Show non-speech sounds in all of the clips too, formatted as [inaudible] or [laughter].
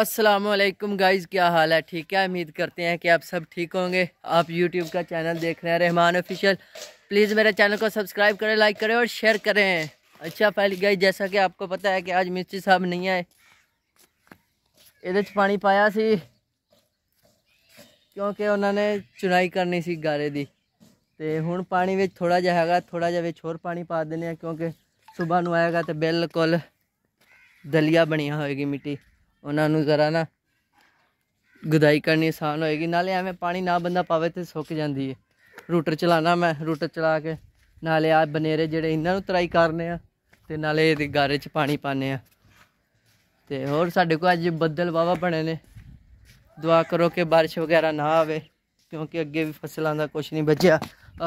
Aslam guys क्या हाल है ठीक है उम्मीद करते हैं कि आप सब ठीक होंगे आप YouTube का चैनल देख रहे हैं रहमान ऑफिशियल प्लीज़ मेरे चैनल को सब्सक्राइब करें लाइक करें और शेयर करें अच्छा पहले गाइज जैसा कि आपको पता है कि आज मिस्त्री साहब नहीं आए ये पानी पाया सी क्योंकि उन्होंने चुनाई करनी सी गारे की तो हूँ पानी बच्चे थोड़ा जहा है थोड़ा जहाँ होर पानी पा ਹੋਰ क्योंकि सुबह ਦਿੰਦੇ तो बिल्कुल दलिया बनिया ਆਏਗਾ मिट्टी ਉਹਨਾਂ ਨੂੰ ਜ਼ਰਾ ਨਾ ਗੁਦਾਈ ਕਰਨੀ ਆਸਾਨ ਹੋਏਗੀ ਨਾਲੇ ਐਵੇਂ ਪਾਣੀ ਨਾ ਬੰਦਾ ਪਾਵੇ ਤੇ ਸੁੱਕ ਜਾਂਦੀ ਹੈ ਰੂਟਰ ਚਲਾਣਾ ਮੈਂ ਰੂਟਰ ਚਲਾ ਕੇ ਨਾਲੇ ਆ ਬਨੇਰੇ ਜਿਹੜੇ ਇਹਨਾਂ ਨੂੰ ਤਰਾਈ ਕਰਨੇ ਆ ਤੇ ਨਾਲੇ ਇਹਦੇ ਗਾਰੇ 'ਚ ਪਾਣੀ ਪਾਣੇ ਆ ਤੇ ਹੋਰ ਸਾਡੇ ਕੋਲ ਅੱਜ ਬੱਦਲ ਵਾਵਾ ਬਣੇ ਨੇ ਦੁਆ ਕਰੋ ਕਿ بارش ਵਗੈਰਾ ਨਾ ਆਵੇ ਕਿਉਂਕਿ ਅੱਗੇ ਵੀ ਫਸਲਾਂ ਦਾ ਕੁਝ ਨਹੀਂ ਬਚਿਆ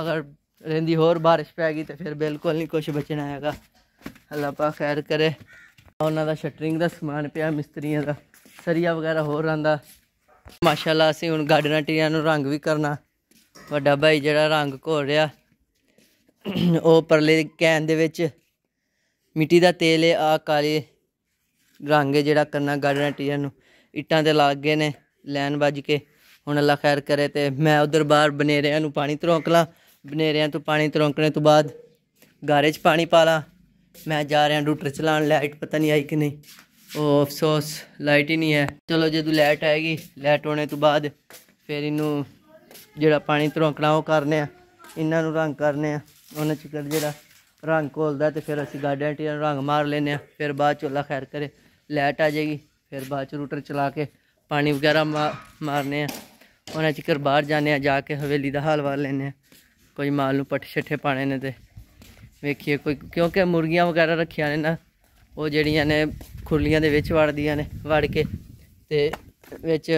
ਅਗਰ ਰਹਿੰਦੀ ਹੋਰ بارش ਪੈ ਗਈ ਤੇ ਫਿਰ ਬਿਲਕੁਲ ਨਹੀਂ ਕੁਝ ਬਚਣਾ ਹੈਗਾ ਅੱਲਾਹ ਪਾਕ ਖੈਰ ਕਰੇ ਉਹਨਾਂ ਦਾ ਸ਼ਟਰਿੰਗ ਦਾ ਸਮਾਨ ਪਿਆ ਮਿਸਤਰੀਆਂ ਦਾ ਸਰੀਆ ਵਗੈਰਾ ਹੋਰ ਆਂਦਾ ਮਾਸ਼ਾਅੱਲਾ ਅਸੀਂ ਹੁਣ ਗਾਰਡਨ ਟੀਆਂ ਨੂੰ ਰੰਗ ਵੀ ਕਰਨਾ ਵੱਡਾ ਭਾਈ ਜਿਹੜਾ ਰੰਗ ਘੋਲ ਰਿਹਾ ਉਹ ਪਰਲੇ ਕੈਨ ਦੇ ਵਿੱਚ ਮਿੱਟੀ ਦਾ ਤੇਲ ਆ ਕਾਲੇ ਰੰਗ ਜਿਹੜਾ ਕਰਨਾ ਗਾਰਡਨ ਟੀਆਂ ਨੂੰ ਇੱਟਾਂ ਤੇ ਲੱਗ ਗਏ ਨੇ ਲੈਨ ਵੱਜ ਕੇ ਹੁਣ ਅੱਲਾ ਖੈਰ ਕਰੇ ਤੇ ਮੈਂ ਉਧਰ ਬਾਹਰ ਬਨੇਰਿਆਂ ਨੂੰ ਪਾਣੀ ਤਰੋਂਕ ਬਨੇਰਿਆਂ ਤੋਂ ਪਾਣੀ ਤਰੋਂਕਣੇ ਤੋਂ ਬਾਅਦ ਗਾਰੇਜ ਪਾਣੀ ਪਾ ਮੈਂ ਜਾ ਰਿਹਾ रूटर चलान ਲਾਈਟ ਪਤਾ ਨਹੀਂ ਆਈ ਕਿ ਨਹੀਂ ਉਹ ਅਫਸੋਸ ਲਾਈਟ ਹੀ ਨਹੀਂ ਹੈ ਚਲੋ ਜੇ ਤੂੰ ਲਾਈਟ ਆਏਗੀ ਲਾਈਟ ਹੋਣੇ ਤੋਂ ਬਾਅਦ ਫਿਰ ਇਹਨੂੰ ਜਿਹੜਾ ਪਾਣੀ ਧਰੋਕਣਾ ਉਹ ਕਰਨੇ ਆ ਇਹਨਾਂ ਨੂੰ ਰੰਗ ਕਰਨੇ ਆ ਉਹਨਾਂ ਕਰ ਜਿਹੜਾ ਰੰਗ ਕੋਲਦਾ ਤੇ ਫਿਰ ਅਸੀਂ ਗਾਰਡਨ ਟੀਆਂ ਰੰਗ ਮਾਰ ਲੈਨੇ ਆ ਫਿਰ ਬਾਅਦ ਚੋਲਾ ਖੈਰ ਕਰੇ ਲਾਈਟ ਆ ਜਾਏਗੀ ਫਿਰ ਬਾਅਦ ਚ ਰੂਟਰ ਚਲਾ ਕੇ ਪਾਣੀ ਵਗੈਰਾ ਮਾਰਨੇ ਆ ਉਹਨਾਂ ਕਰ ਬਾਹਰ ਜਾਣੇ ਆ ਜਾ ਕੇ ਹਵੇਲੀ ਦਾ ਹਾਲ ਵਾਰ ਲੈਨੇ ਆ ਕੋਈ ਮਾਲ ਨੂੰ ਪੱਠੇ ਛੱਠੇ ਪਾਣੇ ਨੇ ਤੇ ਵੇਖੀਏ ਕੋਈ ਕਿਉਂਕਿ ਮੁਰਗੀਆਂ ਵਗੈਰਾ ਰੱਖੀਆਂ ਨੇ ਨਾ ਉਹ ਜਿਹੜੀਆਂ ਨੇ ਖੁਰਲੀਆਂ ਦੇ ਵਿੱਚ ਵੜਦੀਆਂ ਨੇ ਵੜ ਕੇ ਤੇ ਵਿੱਚ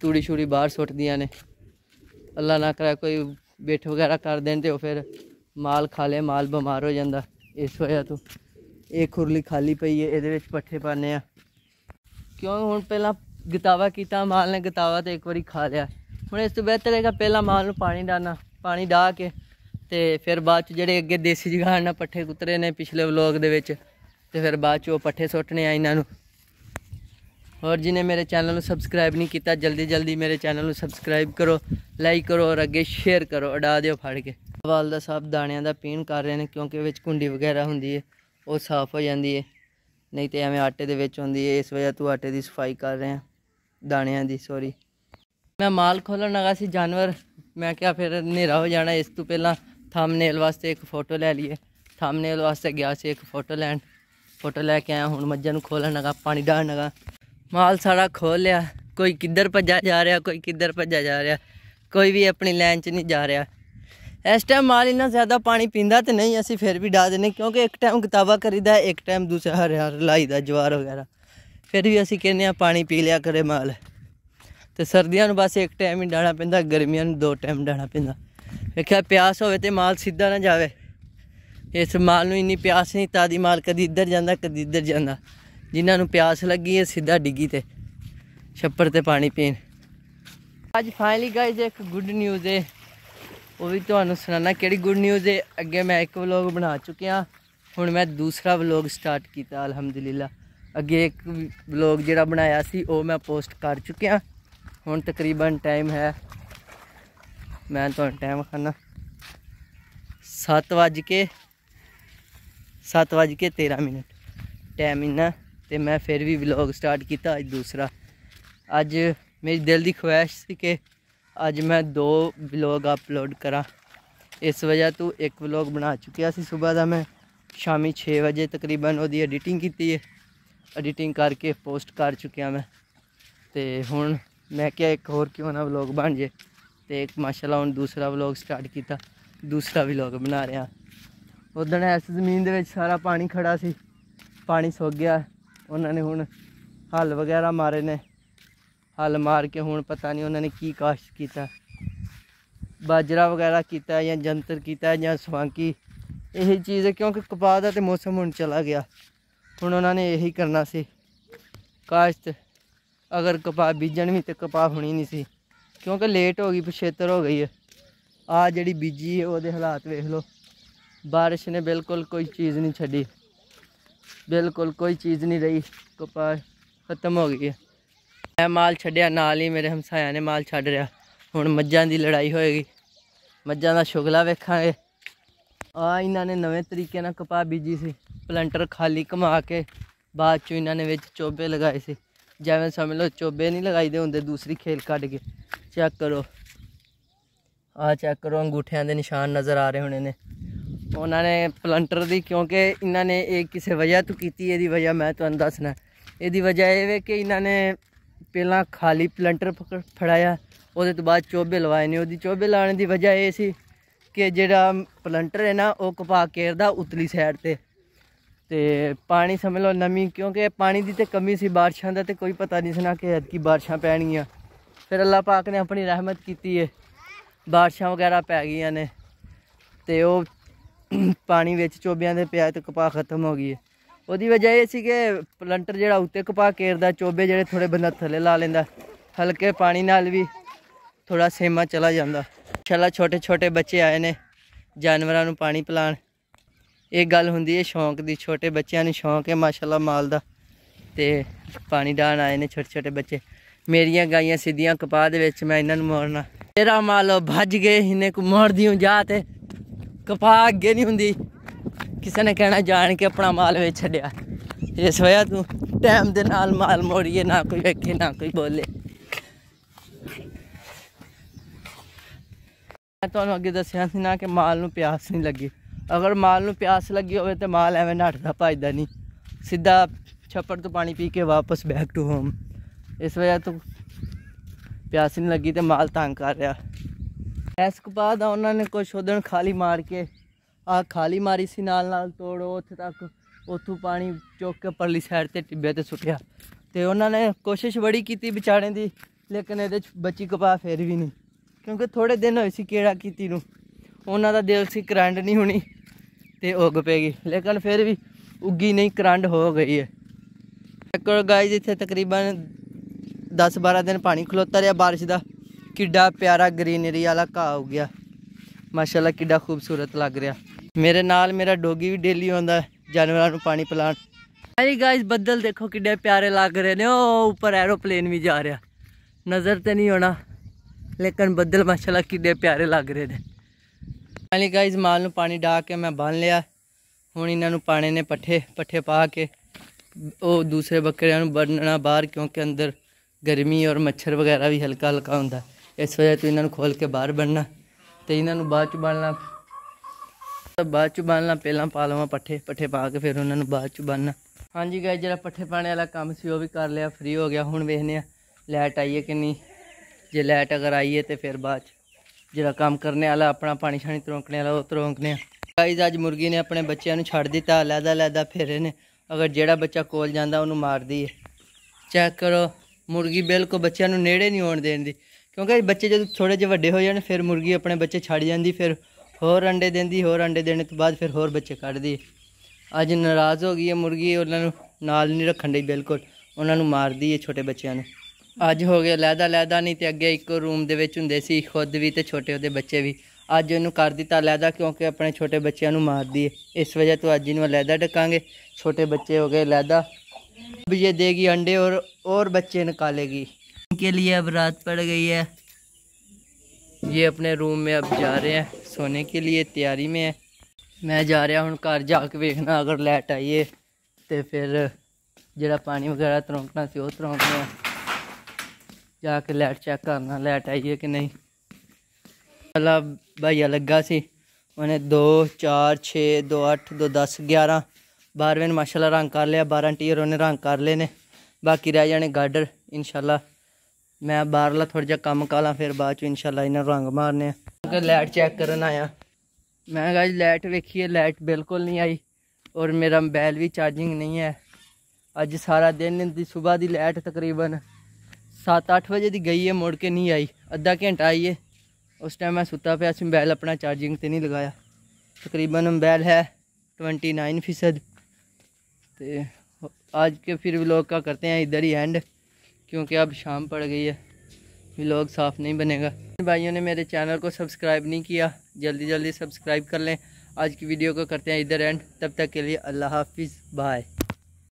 ਤੂੜੀ ਛੂੜੀ ਬਾਹਰ ਸੁੱਟਦੀਆਂ ਨੇ ਅੱਲਾ ਨਾ ਕਰਾ ਕੋਈ ਬੇਠ ਵਗੈਰਾ ਕਰ ਦੇਣ ਤੇ ਉਹ ਫਿਰ ਮਾਲ ਖਾ ਲੇ ਮਾਲ ਬਿਮਾਰ ਹੋ ਜਾਂਦਾ ਇਸ ਵਜ੍ਹਾ ਤੋਂ ਇਹ ਖੁਰਲੀ ਖਾਲੀ ਪਈ ਹੈ ਇਹਦੇ ਵਿੱਚ ਪੱਠੇ ਪਾਣੇ ਆ ਕਿਉਂ ਹੁਣ ਪਹਿਲਾਂ ਗਤਾਵਾ ਕੀਤਾ ਮਾਲ ਨੇ ਗਤਾਵਾ ਤੇ ਇੱਕ ਵਾਰੀ ਖਾ ਲਿਆ ਹੁਣ ਇਸ ਤੋਂ ਬਿਹਤਰ ਹੈਗਾ ਪਹਿਲਾਂ ਮਾਲ ਨੂੰ ਪਾਣੀ ਡਾਣਾ ਪਾਣੀ ਡਾ ਕੇ ਤੇ ਫਿਰ ਬਾਅਦ ਚ ਜਿਹੜੇ ਅੱਗੇ ਦੇਸੀ ਜਗਾਣ ਨਾਲ ਪੱਠੇ ਕੁੱਤਰੇ ਨੇ ਪਿਛਲੇ ਵਲੌਗ ਦੇ ਵਿੱਚ ਤੇ ਫਿਰ ਬਾਅਦ ਚ ਉਹ ਪੱਠੇ ਸੁੱਟਣੇ ਆ ਇਹਨਾਂ ਨੂੰ ਹੋਰ ਜਿਨੇ ਮੇਰੇ ਚੈਨਲ ਨੂੰ ਸਬਸਕ੍ਰਾਈਬ ਨਹੀਂ ਕੀਤਾ ਜਲਦੀ ਜਲਦੀ ਮੇਰੇ ਚੈਨਲ ਨੂੰ ਸਬਸਕ੍ਰਾਈਬ ਕਰੋ ਲਾਈਕ ਕਰੋ ਔਰ ਅੱਗੇ ਸ਼ੇਅਰ ਕਰੋ ਅਡਾ ਦਿਓ ਫੜ ਕੇ ਵਾਲ ਦਾ ਸਾਫ ਦਾਣਿਆਂ ਦਾ ਪੀਣ ਕਰ ਰਹੇ ਨੇ ਕਿਉਂਕਿ ਵਿੱਚ ਕੁੰਡੀ ਵਗੈਰਾ ਹੁੰਦੀ ਹੈ ਉਹ ਸਾਫ ਹੋ ਜਾਂਦੀ ਹੈ ਨਹੀਂ ਤੇ ਐਵੇਂ ਆਟੇ ਦੇ ਵਿੱਚ ਹੁੰਦੀ ਹੈ ਇਸ ਵਜ੍ਹਾ ਤੋਂ ਆਟੇ ਦੀ ਸਫਾਈ ਕਰ ਰਹੇ ਆ ਦਾਣਿਆਂ ਦੀ ਸੌਰੀ ਮੈਂ ਮਾਲ ਖੋਲਣ ਲਗਾ ਸੀ ਜਾਨਵਰ ਮੈਂ ਕਿਹਾ ਫਿਰ ਹਨੇਰਾ ਹੋ ਜਾਣਾ ਇਸ ਤੋਂ ਪਹਿਲਾਂ ਥੰਬਨੇਲ ਵਾਸਤੇ ਇੱਕ ਫੋਟੋ ਲੈ ਲਈਏ ਥੰਬਨੇਲ ਵਾਸਤੇ ਗਿਆ ਸੀ ਇੱਕ ਫੋਟੋ ਲੈਣ ਫੋਟੋ ਲੈ ਕੇ ਆਇਆ ਹੁਣ ਮੱਝਾਂ ਨੂੰ ਲਗਾ ਪਾਣੀ ਲਗਾ ਮਾਲ ਸਾਰਾ ਖੋਲ ਲਿਆ ਕੋਈ ਕਿੱਧਰ ਭੱਜਾ ਜਾ ਰਿਹਾ ਕੋਈ ਕਿੱਧਰ ਭੱਜਾ ਜਾ ਰਿਹਾ ਕੋਈ ਵੀ ਆਪਣੀ ਲਾਈਨ 'ਚ ਨਹੀਂ ਜਾ ਰਿਹਾ ਇਸ ਟਾਈਮ ਮਾਲ ਇੰਨਾ ਜ਼ਿਆਦਾ ਪਾਣੀ ਪੀਂਦਾ ਤੇ ਨਹੀਂ ਅਸੀਂ ਫਿਰ ਵੀ ਡਾ ਦਿੰਨੇ ਕਿਉਂਕਿ ਇੱਕ ਟਾਈਮ ਕਿਤਾਬਾ ਕਰੀਦਾ ਇੱਕ ਟਾਈਮ ਦੂਸਰਾ ਹਰਿਆਰ ਲਾਈਦਾ ਜਵਾਰ ਵਗੈਰਾ ਫਿਰ ਵੀ ਅਸੀਂ ਕਹਿੰਨੇ ਆ ਪਾਣੀ ਪੀ ਲਿਆ ਕਰੇ ਮਾਲ ਤੇ ਸਰਦੀਆਂ ਨੂੰ ਬਸ ਇੱਕ ਟਾਈਮ ਹੀ ਡਾਣਾ ਪੈਂਦਾ ਗਰਮੀਆਂ ਨੂੰ ਦੋ ਟਾਈਮ ਡਾਣਾ ਪੈਂਦਾ ਵੇਖਿਆ ਪਿਆਸ ਹੋਵੇ ਤੇ ਮਾਲ ਸਿੱਧਾ ਨਾ ਜਾਵੇ ਇਸ ਮਾਲ ਨੂੰ ਇੰਨੀ ਪਿਆਸ ਨਹੀਂ ਤਾਂ ਦੀ ਮਾਲ ਕਦੀ ਇੱਧਰ ਜਾਂਦਾ ਕਦੀ ਇੱਧਰ ਜਾਂਦਾ ਜਿਨ੍ਹਾਂ ਨੂੰ ਪਿਆਸ ਲੱਗੀ ਹੈ ਸਿੱਧਾ ਡਿੱਗੀ ਤੇ ਛੱਪਰ ਤੇ ਪਾਣੀ ਪੀਣ ਅੱਜ ਫਾਈਨਲੀ ਗਾਇਜ਼ ਇੱਕ ਗੁੱਡ ਨਿਊਜ਼ ਹੈ ਉਹ ਵੀ ਤੁਹਾਨੂੰ ਸੁਣਾਣਾ ਕਿਹੜੀ ਗੁੱਡ ਨਿਊਜ਼ ਹੈ ਅੱਗੇ ਮੈਂ ਇੱਕ ਵਲੌਗ ਬਣਾ ਚੁੱਕਿਆ ਹੁਣ ਮੈਂ ਦੂਸਰਾ ਵਲੌਗ ਸਟਾਰਟ ਕੀਤਾ ਅਲਹਮਦੁਲਿਲਾ ਅੱਗੇ ਇੱਕ ਵਲੌਗ ਜਿਹੜਾ ਬਣਾਇਆ ਸੀ ਉਹ ਮੈਂ ਪੋਸਟ ਕਰ ਚੁੱਕਿਆ ਹੁਣ ਤਕਰੀਬਨ ਟਾਈਮ ਹੈ ਮੈਂ ਤੁਹਾਨੂੰ ਟਾਈਮ ਖਾਣਾ 7 ਵਜ ਕੇ 7 ਵਜ ਕੇ 13 ਮਿੰਟ ਟਾਈਮ ਇਨਾ ਤੇ ਮੈਂ ਫਿਰ ਵੀ ਵਲੌਗ ਸਟਾਰਟ ਕੀਤਾ ਅੱਜ ਦੂਸਰਾ ਅੱਜ ਮੇਰੀ ਦਿਲ ਦੀ ਖੁਆਇਸ਼ ਸੀ ਕਿ ਅੱਜ ਮੈਂ ਦੋ ਵਲੌਗ ਅਪਲੋਡ ਕਰਾਂ ਇਸ ਵਜ੍ਹਾ ਤੋਂ ਇੱਕ ਵਲੌਗ ਬਣਾ ਚੁੱਕਿਆ ਸੀ ਸਵੇਰ ਦਾ ਮੈਂ ਸ਼ਾਮੀ 6 ਵਜੇ ਤਕਰੀਬਨ ਉਹਦੀ ਐਡੀਟਿੰਗ ਕੀਤੀ ਹੈ ਐਡੀਟਿੰਗ ਕਰਕੇ ਪੋਸਟ ਕਰ ਚੁੱਕਿਆ ਮੈਂ ਤੇ ਹੁਣ ਮੈਂ ਕਿਹਾ ਇੱਕ ਹੋਰ ਕਿਉਂ ਨਾ ਵਲੌਗ ਬਣ ਜੇ ਤੇ ਮਾਸ਼ਾਅੱਲਾ ਹੁਣ ਦੂਸਰਾ ਵਲੌਗ ਸਟਾਰਟ ਕੀਤਾ ਦੂਸਰਾ ਵਲੌਗ ਬਣਾ ਰਿਹਾ ਉਦੋਂ ਇਸ ਜ਼ਮੀਨ ਦੇ ਵਿੱਚ ਸਾਰਾ ਪਾਣੀ ਖੜਾ ਸੀ ਪਾਣੀ ਸੁੱਕ ਗਿਆ ਉਹਨਾਂ ਨੇ ਹੁਣ ਹਲ ਵਗੈਰਾ ਮਾਰੇ ਨੇ ਹਲ ਮਾਰ ਕੇ ਹੁਣ ਪਤਾ ਨਹੀਂ ਉਹਨਾਂ ਨੇ ਕੀ ਕਾਸ਼ਤ ਕੀਤਾ ਬਾਜਰਾ ਵਗੈਰਾ ਕੀਤਾ ਜਾਂ ਜੰਤਰ ਕੀਤਾ ਜਾਂ ਸਵਾਂਕੀ ਇਹ ਚੀਜ਼ ਹੈ ਕਿਉਂਕਿ ਕਪਾਹ ਦਾ ਤੇ ਮੌਸਮ ਹੁਣ ਚਲਾ ਗਿਆ ਹੁਣ ਉਹਨਾਂ ਨੇ ਇਹੀ ਕਰਨਾ ਸੀ ਕਾਸ਼ਤ ਅਗਰ ਕਪਾਹ ਬੀਜਣ ਵੀ ਤੇ ਕਪਾਹ ਹੋਣੀ ਨਹੀਂ ਸੀ ਕਿਉਂਕਿ ਲੇਟ ਹੋ ਗਈ ਪਛੇਤਰ ਹੋ ਗਈ ਹੈ ਆ ਜਿਹੜੀ ਬੀਜੀ ਹੈ ਉਹਦੇ ਹਾਲਾਤ ਵੇਖ ਲਓ بارش ਨੇ ਬਿਲਕੁਲ ਕੋਈ ਚੀਜ਼ ਨਹੀਂ ਛੱਡੀ ਬਿਲਕੁਲ ਕੋਈ ਚੀਜ਼ ਨਹੀਂ ਰਹੀ ਕਪਾਹ ਖਤਮ ਹੋ ਗਈ ਹੈ ਮੈਂ ਮਾਲ ਛੱਡਿਆ ਨਾਲ ਹੀ ਮੇਰੇ ਹਮਸਾਇਆ ਨੇ ਮਾਲ ਛੱਡ ਰਿਆ ਹੁਣ ਮੱਝਾਂ ਦੀ ਲੜਾਈ ਹੋਏਗੀ ਮੱਝਾਂ ਦਾ ਸ਼ੁਗਲਾ ਵੇਖਾਂਗੇ ਆ ਇਹਨਾਂ ਨੇ ਨਵੇਂ ਤਰੀਕੇ ਨਾਲ ਕਪਾਹ ਬੀਜੀ ਸੀ ਪਲੰਟਰ ਖਾਲੀ ਕਮਾ ਕੇ ਬਾਅਦ ਚ ਇਹਨਾਂ ਨੇ ਵਿੱਚ ਚੋਬੇ ਲਗਾਏ ਸੀ ਜਿਵੇਂ ਸਮਝ ਲਓ ਚੋਬੇ ਨਹੀਂ ਲਗਾਈਦੇ ਹੁੰਦੇ ਦੂਸਰੀ ਖੇਲ ਕੱਢ ਕੇ ਚੈੱਕ ਕਰੋ ਆ ਚੈੱਕ ਕਰੋ ਅੰਗੂਠਿਆਂ ਦੇ ਨਿਸ਼ਾਨ ਨਜ਼ਰ ਆ ਰਹੇ ਹੋਣੇ ਨੇ ਉਹਨਾਂ ਨੇ ਪਲੰਟਰ ਦੀ ਕਿਉਂਕਿ ਇਹਨਾਂ ਨੇ ਇਹ ਕਿਸੇ ਵਜ੍ਹਾ ਤੋਂ ਕੀਤੀ ਇਹਦੀ ਵਜ੍ਹਾ ਮੈਂ ਤੁਹਾਨੂੰ ਦੱਸਣਾ ਇਹਦੀ ਵਜ੍ਹਾ ਇਹ ਵੇ ਕਿ ਇਹਨਾਂ ਨੇ ਪਹਿਲਾਂ ਖਾਲੀ ਪਲੰਟਰ ਫੜਾਇਆ ਉਹਦੇ ਤੋਂ ਬਾਅਦ ਚੋਬੇ ਲਵਾਏ ਨੇ ਉਹਦੀ ਚੋਬੇ ਲਾਣ ਦੀ ਵਜ੍ਹਾ ਇਹ ਸੀ ਕਿ ਜਿਹੜਾ ਪਲੰਟਰ ਹੈ ਨਾ ਉਹ ਕਪਾ ਕੇਰ ਦਾ ਉਤਲੀ ਸਾਈਡ ਤੇ ਤੇ ਪਾਣੀ ਸਮਝ ਲਓ ਨਮੀ ਕਿਉਂਕਿ ਪਾਣੀ ਦੀ ਤੇ ਕਮੀ ਸੀ ਬਾਰਿਸ਼ਾਂ ਦਾ ਤੇ ਕੋਈ ਪਤਾ ਨਹੀਂ ਨਾ ਕਿ ਕੀ ਬਾਰਿਸ਼ਾਂ ਪੈਣਗੀਆਂ ਫਿਰ ਅੱਲਾਹ ਪਾਕ ਨੇ ਆਪਣੀ ਰਹਿਮਤ ਕੀਤੀ ਹੈ ਬਾਰਿਸ਼ਾਂ ਵਗੈਰਾ ਪੈ ਗਈਆਂ ਨੇ ਤੇ ਉਹ [clears throat] ਪਾਣੀ ਵਿੱਚ ਚੋਬਿਆਂ ਦੇ ਪਿਆ ਤੇ ਕਪਾਹ ਖਤਮ ਹੋ ਗਈ ਉਹਦੀ ਵਜ੍ਹਾ ਇਹ ਸੀ ਕਿ ਪਲੰਟਰ ਜਿਹੜਾ ਉੱਤੇ ਕਪਾਹ ਕੇਰਦਾ ਚੋਬੇ ਜਿਹੜੇ ਥੋੜੇ ਬੰਦਾ ਥੱਲੇ ਲਾ ਲੈਂਦਾ ਹਲਕੇ ਪਾਣੀ ਨਾਲ ਵੀ ਥੋੜਾ ਸੇਮਾ ਚਲਾ ਜਾਂਦਾ ਛੱਲਾ ਛੋਟੇ ਛੋਟੇ ਬੱਚੇ ਆਏ ਨੇ ਜਾਨਵਰਾਂ ਨੂੰ ਪਾਣੀ ਪਿਲਾਣ ਇਹ ਗੱਲ ਹੁੰਦੀ ਹੈ ਸ਼ੌਂਕ ਦੀ ਛੋਟੇ ਬੱਚਿਆਂ ਨੂੰ ਸ਼ੌਂਕ ਹੈ ਮਾਸ਼ਾਅੱਲਾ ਮਾਲ ਦਾ ਤੇ ਪਾਣੀ ਡਾਣ ਆਏ ਨੇ ਛੋਟੇ ਛੋਟੇ ਬੱਚੇ ਮੇਰੀਆਂ ਗਾਈਆਂ ਸਿੱਧੀਆਂ ਕਪਾਹ ਦੇ ਵਿੱਚ ਮੈਂ ਇਹਨਾਂ ਨੂੰ ਮੋੜਨਾ ਤੇਰਾ ਮਾਲ ਭੱਜ ਗਏ ਇਹਨੇ ਕੋ ਮੋੜਦੀ ਹੂੰ ਜਾ ਤੇ ਕਪਾਹ ਅੱਗੇ ਨਹੀਂ ਹੁੰਦੀ ਕਿਸੇ ਨੇ ਕਹਿਣਾ ਜਾਣ ਕੇ ਆਪਣਾ ਮਾਲ ਵੇਚ ਛੱਡਿਆ ਇਸ ਵਜ੍ਹਾ ਤੂੰ ਟਾਈਮ ਦੇ ਨਾਲ ਮਾਲ ਮੋੜੀਏ ਨਾ ਕੋਈ ਵੇਖੇ ਨਾ ਕੋਈ ਬੋਲੇ ਮੈਂ ਤੁਹਾਨੂੰ ਅੱਗੇ ਦੱਸਿਆ ਸੀ ਨਾ ਕਿ ਮਾਲ ਨੂੰ ਪਿਆਸ ਨਹੀਂ ਲੱਗੀ ਅਗਰ ਮਾਲ ਨੂੰ ਪਿਆਸ ਲੱਗੀ ਹੋਵੇ ਤੇ ਮਾਲ ਐਵੇਂ ਨੱਠਦਾ ਭਜਦਾ ਨਹੀਂ ਸਿੱਧਾ ਛੱਪੜ ਤੋਂ ਪਾਣੀ ਪੀ ਕੇ ਵਾਪਸ ਬੈਕ ਟੂ ਹੋਮ ਇਸ ਵਜ੍ਹਾ ਤੋਂ ਪਿਆਸ ਨਹੀਂ ਲੱਗੀ ਤੇ ਮਾਲ ਤੰਗ ਕਰ ਰਿਹਾ ਐਸ ਇਸ ਬਾਅਦ ਉਹਨਾਂ ਨੇ ਕੁਝ ਉਦਣ ਖਾਲੀ ਮਾਰ ਕੇ ਆ ਖਾਲੀ ਮਾਰੀ ਸੀ ਨਾਲ ਨਾਲ ਤੋੜੋ ਉੱਥੇ ਤੱਕ ਉੱਥੋਂ ਪਾਣੀ ਚੁੱਕ ਕੇ ਪਰਲੀ ਸਾਈਡ ਤੇ ਟਿੱਬੇ ਤੇ ਸੁੱਟਿਆ ਤੇ ਉਹਨਾਂ ਨੇ ਕੋਸ਼ਿਸ਼ ਬੜੀ ਕੀਤੀ ਵਿਚਾਰੇ ਦੀ ਲੇਕਿਨ ਇਹਦੇ ਚ ਬੱਚੀ ਕਪਾਹ ਫੇਰ ਵੀ ਨਹੀਂ ਕਿਉਂਕਿ ਥੋੜੇ ਦਿਨ ਹੋਏ ਸੀ ਕਿਹੜਾ ਕੀਤੀ ਨੂੰ ਉਹਨਾਂ ਦਾ ਦਿਲ ਸੀ ਕਰੰਡ ਨਹੀਂ ਹੋਣੀ ਤੇ ਉੱਗ ਪੈਗੀ ਲੇਕਿਨ ਫਿਰ ਵੀ ਉੱਗੀ ਨਹੀਂ ਕਰੰਡ ਹੋ ਗਈ ਹੈ ਚੱਕਰ ਗਾਇਜ਼ ਇੱਥੇ ਤਕਰੀਬਨ 10-12 ਦਿਨ ਪਾਣੀ ਖਲੋਤਾ ਰਿਹਾ بارش ਦਾ ਕਿੱਡਾ ਪਿਆਰਾ ਗ੍ਰੀਨਰੀ ਵਾਲਾ ਘਾਹ ਹੋ ਗਿਆ ਮਾਸ਼ਾਅੱਲਾ ਕਿੱਡਾ ਖੂਬਸੂਰਤ ਲੱਗ ਰਿਹਾ ਮੇਰੇ ਨਾਲ ਮੇਰਾ ਡੋਗੀ ਵੀ ਡੇਲੀ ਆਉਂਦਾ ਜਾਨਵਰਾਂ ਨੂੰ ਪਾਣੀ ਪਿਲਾਣ ਹਾਈ ਗਾਇਜ਼ ਬੱਦਲ ਦੇਖੋ ਕਿੱਡੇ ਪਿਆਰੇ ਲੱਗ ਰਹੇ ਨੇ ਉਹ ਉੱਪਰ ਐਰੋਪਲੇਨ ਵੀ ਜਾ ਰਿਹਾ ਨਜ਼ਰ ਤੇ ਨਹੀਂ ਆਉਣਾ ਲੇਕਿਨ ਬੱਦਲ ਮਾਸ਼ਾਅੱਲਾ ਕਿੱਡੇ ਪਿਆਰੇ ਲੱਗ ਰਹੇ ਨੇ ਅਲੀ ਗਾਇਜ਼ ਮਾਲ ਨੂੰ ਪਾਣੀ ਡਾ ਕੇ ਮੈਂ ਬੰਨ ਲਿਆ ਹੁਣ ਇਹਨਾਂ ਨੂੰ ਪਾਣੇ ਨੇ ਪੱਠੇ ਪੱਠੇ ਪਾ ਕੇ ਉਹ ਦੂਸਰੇ ਬੱਕਰਿਆਂ ਨੂੰ ਬੰਨਣਾ ਬਾਹਰ ਕਿਉਂਕਿ ਅੰਦਰ ਗਰਮੀ ਔਰ ਮੱਛਰ ਵਗੈਰਾ ਵੀ ਹਲਕਾ ਹਲਕਾ ਹੁੰਦਾ ਇਸ ਵਜ੍ਹਾ ਤੋਂ ਇਹਨਾਂ ਨੂੰ ਖੋਲ ਕੇ ਬਾਹਰ ਬੰਨਣਾ ਤੇ ਇਹਨਾਂ ਨੂੰ ਬਾਅਦ ਚ ਬੰਨਣਾ ਤਾਂ ਬਾਅਦ ਚ ਬੰਨਣਾ ਪਹਿਲਾਂ ਪਾ ਲਵਾਂ ਪੱਠੇ ਪੱਠੇ ਪਾ ਕੇ ਫਿਰ ਉਹਨਾਂ ਨੂੰ ਬਾਅਦ ਚ ਬੰਨਣਾ ਹਾਂਜੀ ਗਾਇਜ਼ ਜਿਹੜਾ ਪੱਠੇ ਪਾਣੇ ਵਾਲਾ ਕੰਮ ਸੀ ਉਹ ਵੀ ਕਰ ਲਿਆ ਫ੍ਰੀ ਹੋ ਗਿਆ ਹੁਣ ਵੇਖਨੇ ਆ ਲਾਈਟ ਆਈਏ ਕਿ ਨਹੀਂ ਜੇ ਲਾਈਟ ਅਗਰ ਆਈਏ ਤੇ ਫਿਰ ਬਾਅਦ ਚ ਜਿਹੜਾ ਕੰਮ ਕਰਨੇ ਵਾਲਾ ਆਪਣਾ ਪਾਣੀ ਛਾਣੀ ਤਰੋਂਕਣੇ ਵਾਲਾ ਉਹ ਤਰੋਂਕਣੇ ਆ ਗਾਇਜ਼ ਅੱਜ ਮੁਰਗੀ ਨੇ ਆਪਣੇ ਬੱਚਿਆਂ ਨੂੰ ਛੱਡ ਦਿੱਤਾ ਲੈਦਾ ਲੈਦਾ ਫੇਰੇ ਨੇ ਅਗਰ ਜਿਹੜਾ ਬੱਚਾ ਕੋਲ ਜਾਂਦਾ ਉਹਨੂੰ ਮਾਰਦੀ ਹੈ ਚੈੱਕ ਕਰੋ ਮੁਰਗੀ ਬਿਲਕੁਲ ਬੱਚਿਆਂ ਨੂੰ ਨੇੜੇ ਨਹੀਂ ਆਉਣ ਦੇਣ ਦੀ ਕਿਉਂਕਿ ਬੱਚੇ ਜਦੋਂ ਥੋੜੇ ਜਿਹਾ ਵੱਡੇ ਹੋ ਜਾਣ ਫਿਰ ਮੁਰਗੀ ਆਪਣੇ ਬੱਚੇ ਛੱਡ ਜਾਂਦੀ ਫਿਰ ਹੋਰ ਅੰਡੇ ਦਿੰਦੀ ਹੋਰ ਅੰਡੇ ਦੇਣ ਤੋਂ ਬਾਅਦ ਫਿਰ ਹੋਰ ਬੱਚੇ ਕੱਢਦੀ ਅੱਜ ਨਾਰਾਜ਼ ਹੋ ਗਈ ਹੈ ਮੁਰਗੀ ਉਹਨਾਂ ਨੂੰ ਨਾਲ ਨਹੀਂ ਰੱਖਣ ਦੀ ਬਿਲਕੁਲ ਉਹਨਾਂ ਨੂੰ ਮਾਰਦੀ ਹੈ ਛੋਟੇ ਬੱਚਿਆਂ ਨੂੰ ਅੱਜ ਹੋ ਗਿਆ ਲੈਦਾ ਲੈਦਾ ਨਹੀਂ ਤੇ ਅੱਗੇ ਇੱਕ ਰੂਮ ਦੇ ਵਿੱਚ ਹੁੰਦੇ ਸੀ ਖੁਦ ਵੀ ਤੇ ਛੋਟੇ ਉਹਦੇ ਬੱਚੇ ਵੀ ਅੱਜ ਇਹਨੂੰ ਕਰ ਦਿੱਤਾ ਲੈਦਾ ਕਿਉਂਕਿ ਆਪਣੇ ਛੋਟੇ ਬੱਚਿਆਂ ਨੂੰ ਮਾਰਦੀ ਹੈ ਇਸ ਵਜ੍ਹਾ ਤੋਂ ਅੱਜ ਇਹਨੂੰ ਲੈਦਾ ਢਕਾਂਗੇ ਛੋਟੇ ਬੱਚੇ ਹੋ ਗਏ ਲੈਦਾ ਅਬ ਇਹ ਦੇਗੀ ਅੰਡੇ ਔਰ ਔਰ ਬੱਚੇ ਨਿਕਾਲੇਗੀ ਕਿ ਲਈ ਅਬ ਰਾਤ ਪੜ ਗਈ ਹੈ ਇਹ ਆਪਣੇ ਰੂਮ ਮੇ ਅਬ ਜਾ ਰਹੇ ਹੈ ਸੋਨੇ ਕੇ ਲਈ ਤਿਆਰੀ ਮੇ ਹੈ ਮੈਂ ਜਾ ਰਿਹਾ ਹੁਣ ਘਰ ਜਾ ਕੇ ਵੇਖਣਾ ਅਗਰ ਲੈਟ ਆਈਏ ਤੇ ਫਿਰ ਜਿਹੜਾ ਪਾਣੀ ਵਗੈਰਾ ਤਰੋਂਕਣਾ ਸੀ ਉਹ ਤਰੋਂਕਣਾ ਜਾ ਕੇ ਲਾਈਟ ਚੈੱਕ ਕਰਨਾ ਲਾਈਟ ਆਈ ਹੈ ਕਿ ਨਹੀਂ ਪਹਿਲਾ ਭਾਈਆ ਲੱਗਾ ਸੀ ਉਹਨੇ 2 4 6 2 8 2 10 11 12ਵੇਂ ਮਾਸ਼ਾਅੱਲਾ ਰੰਗ ਕਰ ਲਿਆ 12 ਟੀਅਰ ਉਹਨੇ ਰੰਗ ਕਰ ਲਏ ਨੇ ਬਾਕੀ ਰਹਿ ਜਾਣੇ ਗਾਰਡਰ ਇਨਸ਼ਾਅੱਲਾ ਮੈਂ ਬਾਹਰਲਾ ਥੋੜਾ ਜਿਹਾ ਕੰਮ ਕਾਲਾ ਫਿਰ ਬਾਅਦ ਚ ਇਨਸ਼ਾਅੱਲਾ ਇਹਨਾਂ ਰੰਗ ਮਾਰਨੇ ਆ ਕਿ ਲਾਈਟ ਚੈੱਕ ਕਰਨ ਆਇਆ ਮੈਂ ਗਾਜ ਲਾਈਟ ਵੇਖੀ ਹੈ ਲਾਈਟ ਬਿਲਕੁਲ ਨਹੀਂ ਆਈ ਔਰ ਮੇਰਾ ਮੋਬਾਈਲ ਵੀ ਚਾਰਜਿੰਗ ਨਹੀਂ ਹੈ ਅੱਜ ਸਾਰਾ ਦਿਨ ਦੀ ਸਵੇਰ ਦੀ ਲਾਈਟ ਤਕਰੀਬਨ ਸੱਤ ਅੱਠ बजे ਦੀ गई है ਮੁੜ के नहीं आई ਅੱਧਾ घंटा आई है उस टाइम मैं सुता पाया मोबाइल अपना चार्जिंग ਚਾਰਜਿੰਗ नहीं लगाया तकरीबन ਤਕਰੀਬਨ है ट्वेंटी नाइन फीसद तो आज के फिर व्लॉग का करते हैं इधर ही एंड क्योंकि अब शाम पड़ गई है व्लॉग साफ़ नहीं बनेगा भाइयों ने मेरे चैनल को सब्सक्राइब नहीं किया जल्दी जल्दी सब्सक्राइब कर लें आज की वीडियो को करते हैं इधर एंड तब तक के लिए अल्लाह हाफिज़ बाय